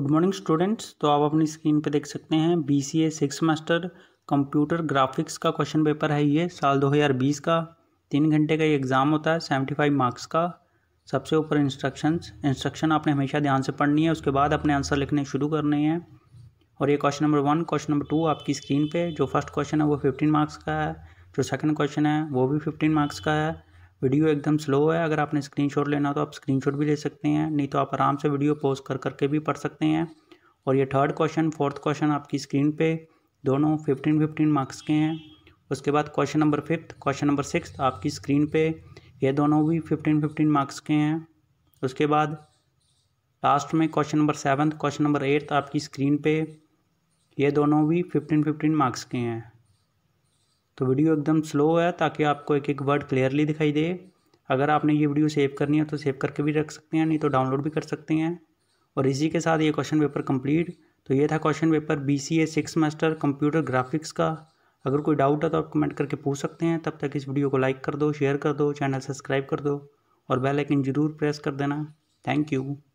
good morning students तो आप अपनी स्क्रीन पे देख सकते हैं B C A six master computer graphics का क्वेश्चन पेपर है ये साल 2020 का तीन घंटे का ये एग्ज़ाम होता है सेवेंटी फाइव मार्क्स का सबसे ऊपर इंस्ट्रक्शंस इंस्ट्रक्शन आपने हमेशा ध्यान से पढ़नी है उसके बाद अपने आंसर लिखने शुरू करने हैं और ये question number one question number two आपकी स्क्रीन पर जो फर्स्ट क्वेश्चन है वो फिफ्टीन मार्क्स का है जो सेकेंड क्वेश्चन है वो भी फिफ्टीन मार्क्स का है वीडियो एकदम स्लो है अगर आपने स्क्रीनशॉट लेना तो आप स्क्रीनशॉट भी ले सकते हैं नहीं तो आप आराम से वीडियो पोस्ट कर करके भी पढ़ सकते हैं और ये थर्ड क्वेश्चन फोर्थ क्वेश्चन आपकी स्क्रीन पे दोनों फिफ्टीन फिफ्टीन मार्क्स के हैं उसके बाद question number fifth question number six आपकी स्क्रीन पे ये दोनों भी फिफ्टीन फिफ्टीन मार्क्स के हैं उसके बाद लास्ट में question number seventh question number eighth आपकी स्क्रीन पे ये दोनों भी फिफ्टीन फिफ्टीन मार्क्स के हैं तो वीडियो एकदम स्लो है ताकि आपको एक एक वर्ड क्लियरली दिखाई दे अगर आपने ये वीडियो सेव करनी है तो सेव करके भी रख सकते हैं नहीं तो डाउनलोड भी कर सकते हैं और इसी के साथ ये क्वेश्चन पेपर कंप्लीट तो ये था question paper B C A six master computer graphics का अगर कोई डाउट है तो आप कमेंट करके पूछ सकते हैं तब तक इस वीडियो को लाइक कर दो शेयर कर दो चैनल सब्सक्राइब कर दो और बेल आइकन जरूर प्रेस कर देना थैंक यू